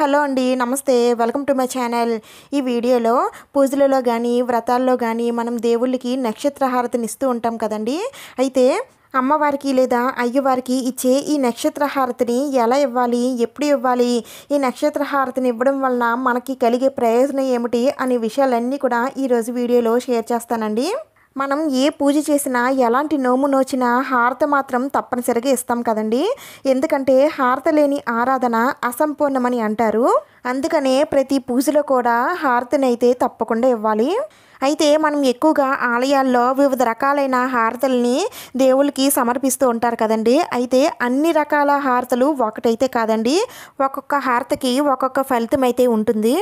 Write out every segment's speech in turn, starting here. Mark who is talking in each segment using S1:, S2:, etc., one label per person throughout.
S1: hello అండి నమస్తే welcome to my channel ఈ వీడియోలో పూజలలో కానీ వ్రతాల్లో కానీ మనం దేవుళ్ళకి నక్షత్రహారతిని ఇస్తూ ఉంటాం కదండి అయితే అమ్మవారికి లేదా అయ్యవారికి ఇచ్చే ఈ నక్షత్ర హారతిని ఎలా ఇవ్వాలి ఎప్పుడు ఇవ్వాలి ఈ నక్షత్ర హారతిని ఇవ్వడం వలన మనకి కలిగే ప్రయోజనం ఏమిటి అనే విషయాలన్నీ కూడా ఈరోజు వీడియోలో షేర్ చేస్తానండి మనం ఏ పూజ చేసినా ఎలాంటి నోము నోచినా హారత మాత్రం తప్పనిసరిగా ఇస్తాం కదండి ఎందుకంటే హారత లేని ఆరాధన అసంపూర్ణమని అంటారు అందుకనే ప్రతి పూజలో కూడా హారతనైతే తప్పకుండా ఇవ్వాలి అయితే మనం ఎక్కువగా ఆలయాల్లో వివిధ రకాలైన హారతల్ని దేవుళ్ళకి సమర్పిస్తూ ఉంటారు కదండి అయితే అన్ని రకాల హారతలు ఒకటైతే కాదండి ఒక్కొక్క హారతకి ఒక్కొక్క ఫలితం అయితే ఉంటుంది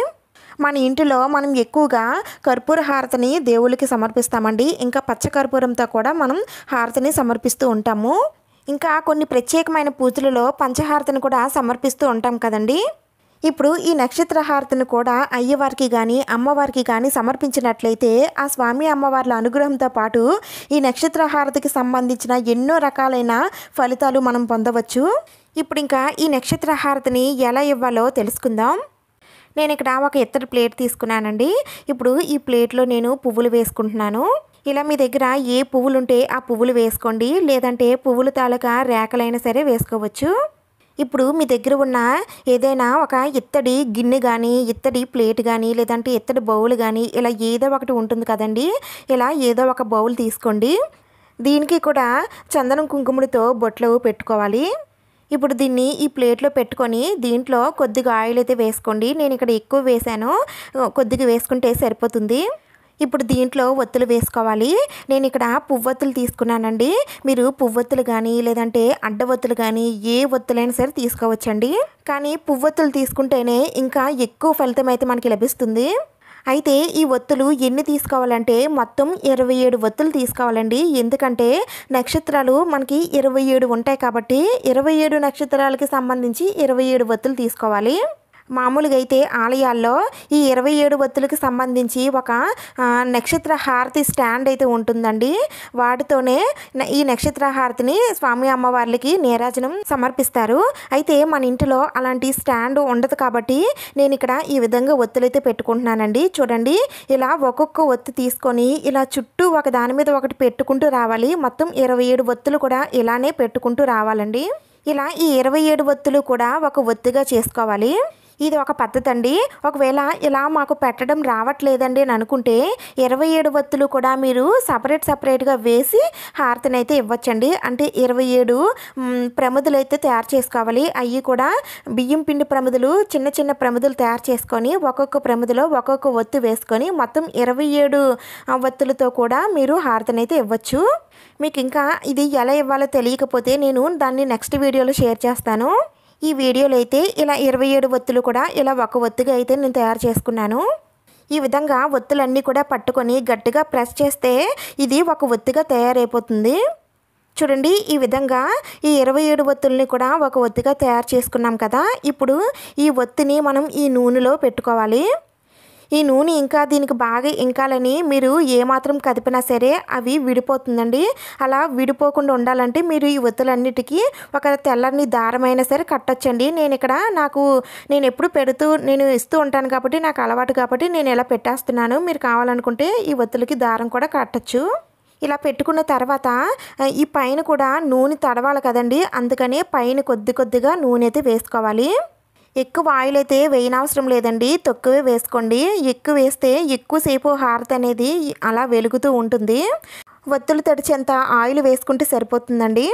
S1: మన ఇంటిలో మనం ఎక్కువగా కర్పూర హారతిని దేవుళ్ళకి సమర్పిస్తామండి ఇంకా పచ్చ కర్పూరంతో కూడా మనం హారతిని సమర్పిస్తూ ఉంటాము ఇంకా కొన్ని ప్రత్యేకమైన పూజలలో పంచహారతిని కూడా సమర్పిస్తూ ఉంటాం కదండీ ఇప్పుడు ఈ నక్షత్ర హారతిని కూడా అయ్యవారికి కానీ అమ్మవారికి కానీ సమర్పించినట్లయితే ఆ స్వామి అమ్మవార్ల అనుగ్రహంతో పాటు ఈ నక్షత్ర హారతికి సంబంధించిన ఎన్నో రకాలైన ఫలితాలు మనం పొందవచ్చు ఇప్పుడు ఇంకా ఈ నక్షత్ర హారతిని ఎలా ఇవ్వాలో తెలుసుకుందాం నేను ఇక్కడ ఒక ఇత్తడి ప్లేట్ తీసుకున్నానండి ఇప్పుడు ఈ ప్లేట్లో నేను పువ్వులు వేసుకుంటున్నాను ఇలా మీ దగ్గర ఏ పువ్వులు ఉంటే ఆ పువ్వులు వేసుకోండి లేదంటే పువ్వుల తాలూకా రేకలైనా సరే వేసుకోవచ్చు ఇప్పుడు మీ దగ్గర ఉన్న ఏదైనా ఒక ఇత్తడి గిన్నె కానీ ఇత్తడి ప్లేట్ కానీ లేదంటే ఇత్తడి బౌల్ కానీ ఇలా ఏదో ఒకటి ఉంటుంది కదండి ఇలా ఏదో ఒక బౌల్ తీసుకోండి దీనికి కూడా చందనం కుంకుముడితో బొట్లు పెట్టుకోవాలి ఇప్పుడు దీన్ని ఈ ప్లేట్లో పెట్టుకొని దీంట్లో కొద్దిగా ఆయిల్ అయితే వేసుకోండి నేను ఇక్కడ ఎక్కువ వేసాను కొద్దిగా వేసుకుంటే సరిపోతుంది ఇప్పుడు దీంట్లో ఒత్తులు వేసుకోవాలి నేను ఇక్కడ పువ్వొత్తులు తీసుకున్నానండి మీరు పువ్వొత్తులు కానీ లేదంటే అడ్డ ఒత్తులు కానీ ఏ ఒత్తులైనా సరే తీసుకోవచ్చండి కానీ పువ్వొత్తులు తీసుకుంటేనే ఇంకా ఎక్కువ ఫలితం అయితే మనకి లభిస్తుంది అయితే ఈ ఒత్తులు ఎన్ని తీసుకోవాలంటే మొత్తం ఇరవై ఏడు ఒత్తులు తీసుకోవాలండి ఎందుకంటే నక్షత్రాలు మనకి ఇరవై ఏడు ఉంటాయి కాబట్టి ఇరవై ఏడు నక్షత్రాలకి సంబంధించి ఇరవై ఏడు ఒత్తులు తీసుకోవాలి మామూలుగా అయితే ఆలయాల్లో ఈ ఇరవై ఏడు వత్తులకు సంబంధించి ఒక నక్షత్ర హారతి స్టాండ్ అయితే ఉంటుందండి వాటితోనే ఈ నక్షత్ర హారతిని స్వామి అమ్మవార్లకి నీరాజనం సమర్పిస్తారు అయితే మన ఇంటిలో అలాంటి స్టాండ్ ఉండదు కాబట్టి నేను ఇక్కడ ఈ విధంగా ఒత్తులైతే పెట్టుకుంటున్నానండి చూడండి ఇలా ఒక్కొక్క ఒత్తి తీసుకొని ఇలా చుట్టూ ఒక దాని మీద ఒకటి పెట్టుకుంటూ రావాలి మొత్తం ఇరవై ఏడు ఒత్తులు కూడా ఇలానే పెట్టుకుంటూ రావాలండి ఇలా ఈ ఇరవై ఏడు ఒత్తులు కూడా ఒక ఒత్తిగా చేసుకోవాలి ఇది ఒక పద్ధతి అండి ఒకవేళ ఇలా మాకు పెట్టడం రావట్లేదండి అని అనుకుంటే ఇరవై ఏడు వత్తులు కూడా మీరు సపరేట్ సపరేట్గా వేసి హారతిని అయితే ఇవ్వచ్చండి అంటే ఇరవై ఏడు ప్రమిదలు అయితే తయారు చేసుకోవాలి అవి కూడా బియ్యం పిండి ప్రమిదలు చిన్న చిన్న ప్రమిదలు తయారు చేసుకొని ఒక్కొక్క ప్రమిదలో ఒక్కొక్క ఒత్తు వేసుకొని మొత్తం ఇరవై ఏడు వత్తులతో కూడా మీరు హారతిని అయితే ఇవ్వచ్చు మీకు ఇంకా ఇది ఎలా ఇవ్వాలో తెలియకపోతే నేను దాన్ని నెక్స్ట్ వీడియోలో షేర్ చేస్తాను ఈ వీడియోలో అయితే ఇలా ఇరవై ఏడు ఒత్తులు కూడా ఇలా ఒక ఒత్తుగా అయితే నేను తయారు చేసుకున్నాను ఈ విధంగా ఒత్తులన్నీ కూడా పట్టుకొని గట్టిగా ప్రెస్ చేస్తే ఇది ఒక ఒత్తుగా తయారైపోతుంది చూడండి ఈ విధంగా ఈ ఇరవై ఏడు ఒత్తుల్ని కూడా ఒక ఒత్తుగా తయారు చేసుకున్నాం కదా ఇప్పుడు ఈ ఒత్తిని మనం ఈ నూనెలో పెట్టుకోవాలి ఈ నూనె ఇంకా దీనికి బాగా ఇంకాలని మీరు ఏమాత్రం కదిపినా సరే అవి విడిపోతుందండి అలా విడిపోకుండా ఉండాలంటే మీరు ఈ ఒత్తులన్నిటికీ ఒక తెల్లని దారమైనా సరే కట్టొచ్చండి నేను ఇక్కడ నాకు నేను ఎప్పుడు పెడుతూ నేను ఇస్తూ ఉంటాను కాబట్టి నాకు అలవాటు కాబట్టి నేను ఇలా పెట్టేస్తున్నాను మీరు కావాలనుకుంటే ఈ ఒత్తులకి దారం కూడా కట్టచ్చు ఇలా పెట్టుకున్న తర్వాత ఈ పైన కూడా నూనె తడవాలి కదండి అందుకని పైన కొద్ది కొద్దిగా నూనె అయితే వేసుకోవాలి ఎక్కువ ఆయిల్ అయితే వేయనవసరం లేదండి తక్కువే వేసుకోండి ఎక్కువ వేస్తే ఎక్కువసేపు హారత అనేది అలా వెలుగుతూ ఉంటుంది ఒత్తులు తడిచేంత ఆయిల్ వేసుకుంటే సరిపోతుందండి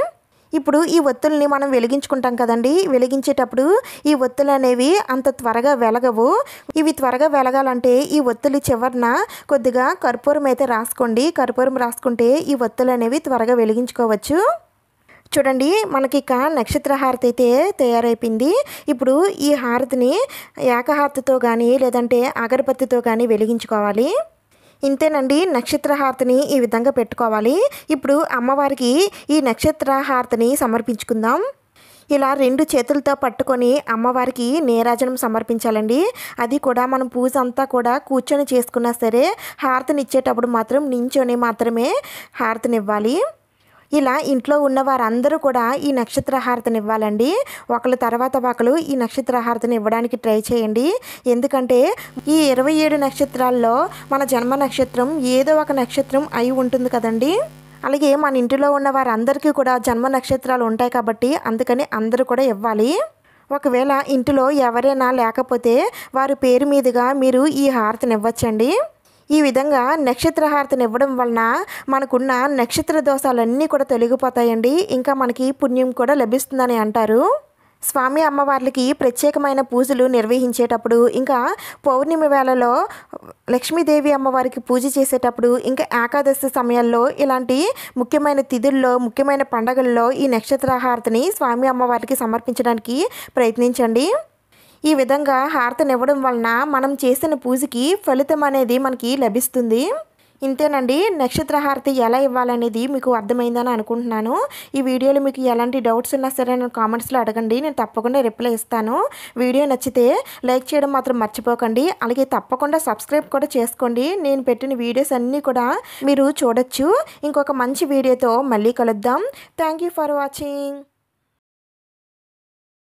S1: ఇప్పుడు ఈ ఒత్తుల్ని మనం వెలిగించుకుంటాం కదండి వెలిగించేటప్పుడు ఈ ఒత్తులు అనేవి అంత త్వరగా వెలగవు ఇవి త్వరగా వెలగాలంటే ఈ ఒత్తులు చివరిన కొద్దిగా కర్పూరం అయితే రాసుకోండి కర్పూరం రాసుకుంటే ఈ ఒత్తులు అనేవి త్వరగా వెలిగించుకోవచ్చు చూడండి మనకి ఇక నక్షత్ర హారతి అయితే తయారైపోయింది ఇప్పుడు ఈ హారతిని ఏకహారతితో కానీ లేదంటే అగరబత్తితో కానీ వెలిగించుకోవాలి ఇంతేనండి నక్షత్ర హారతిని ఈ విధంగా పెట్టుకోవాలి ఇప్పుడు అమ్మవారికి ఈ నక్షత్ర హారతిని సమర్పించుకుందాం ఇలా రెండు చేతులతో పట్టుకొని అమ్మవారికి నీరాజనం సమర్పించాలండి అది కూడా మనం పూజ అంతా కూడా కూర్చొని చేసుకున్నా సరే హారతిని ఇచ్చేటప్పుడు మాత్రం నించొని మాత్రమే ఇవ్వాలి ఇలా ఇంట్లో ఉన్న వారందరూ కూడా ఈ నక్షత్ర హారతిని ఇవ్వాలండి ఒకళ్ళ తర్వాత ఒకరు ఈ నక్షత్ర హారతిని ఇవ్వడానికి ట్రై చేయండి ఎందుకంటే ఈ ఇరవై ఏడు నక్షత్రాల్లో మన జన్మ నక్షత్రం ఏదో ఒక నక్షత్రం అయి ఉంటుంది కదండి అలాగే మన ఇంటిలో ఉన్న వారందరికీ కూడా జన్మ నక్షత్రాలు ఉంటాయి కాబట్టి అందుకని అందరూ కూడా ఇవ్వాలి ఒకవేళ ఇంటిలో ఎవరైనా లేకపోతే వారి పేరు మీదుగా మీరు ఈ హారతిని ఇవ్వచ్చండి ఈ విధంగా నక్షత్రహారతిని ఇవ్వడం వలన మనకున్న నక్షత్ర దోషాలన్నీ కూడా తొలగిపోతాయండి ఇంకా మనకి పుణ్యం కూడా లభిస్తుందని అంటారు స్వామి అమ్మవార్లకి ప్రత్యేకమైన పూజలు నిర్వహించేటప్పుడు ఇంకా పౌర్ణమి వేళలో లక్ష్మీదేవి అమ్మవారికి పూజ చేసేటప్పుడు ఇంకా ఏకాదశి సమయాల్లో ఇలాంటి ముఖ్యమైన తిథుల్లో ముఖ్యమైన పండగల్లో ఈ నక్షత్రహారతిని స్వామి అమ్మవారికి సమర్పించడానికి ప్రయత్నించండి ఈ విధంగా హారతనివ్వడం వలన మనం చేసిన పూజకి ఫలితం అనేది మనకి లభిస్తుంది ఇంతేనండి నక్షత్ర హారతి ఎలా ఇవ్వాలనేది మీకు అర్థమైందని అనుకుంటున్నాను ఈ వీడియోలో మీకు ఎలాంటి డౌట్స్ ఉన్నా సరే నేను కామెంట్స్లో అడగండి నేను తప్పకుండా రిప్లై ఇస్తాను వీడియో నచ్చితే లైక్ చేయడం మాత్రం మర్చిపోకండి అలాగే తప్పకుండా సబ్స్క్రైబ్ కూడా చేసుకోండి నేను పెట్టిన వీడియోస్ అన్నీ కూడా మీరు చూడొచ్చు ఇంకొక మంచి వీడియోతో మళ్ళీ కలుద్దాం థ్యాంక్ ఫర్ వాచింగ్